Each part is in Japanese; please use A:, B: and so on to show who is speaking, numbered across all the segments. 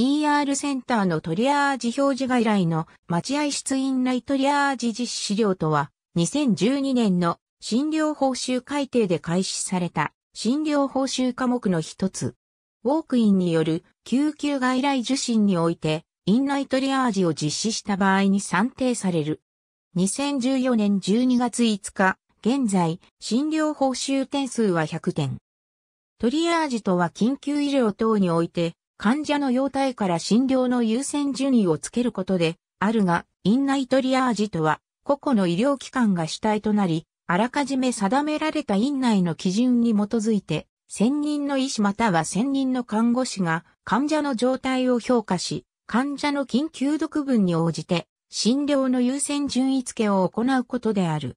A: ER センターのトリアージ表示外来の待合室院内トリアージ実施料とは、2012年の診療報酬改定で開始された診療報酬科目の一つ。ウォークインによる救急外来受診において、院内トリアージを実施した場合に算定される。2014年12月5日、現在、診療報酬点数は100点。トリアージとは緊急医療等において、患者の様態から診療の優先順位をつけることで、あるが、院内トリアージとは、個々の医療機関が主体となり、あらかじめ定められた院内の基準に基づいて、専任の医師または専任の看護師が患者の状態を評価し、患者の緊急毒分に応じて、診療の優先順位付けを行うことである。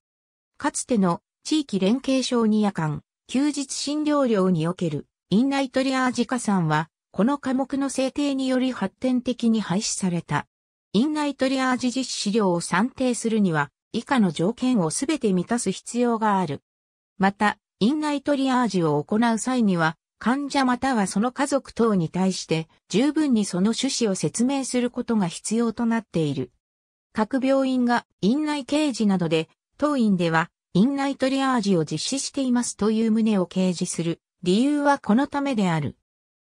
A: かつての地域連携小児夜間、休日診療料における院内トリアージ加算は、この科目の制定により発展的に廃止された。院内トリアージ実施量を算定するには、以下の条件をすべて満たす必要がある。また、院内トリアージを行う際には、患者またはその家族等に対して十分にその趣旨を説明することが必要となっている。各病院が院内掲示などで、当院では院内トリアージを実施していますという旨を掲示する理由はこのためである。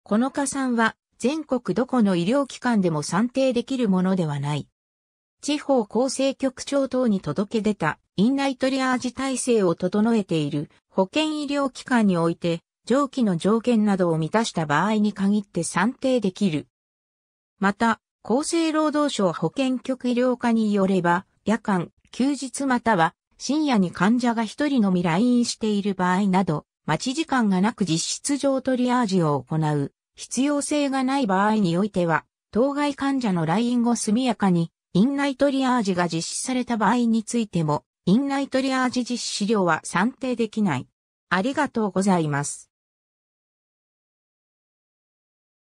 A: この加算は全国どこの医療機関でも算定できるものではない。地方厚生局長等に届け出た院内トリアージ体制を整えている保健医療機関において上記の条件などを満たした場合に限って算定できる。また、厚生労働省保健局医療課によれば、夜間、休日または深夜に患者が一人のみ来院している場合など、待ち時間がなく実質上トリアージを行う必要性がない場合においては、当該患者の来院後速やかに、院内トリアージが実施された場合についても、院内トリアージ実施量は算定できない。ありがとうございます。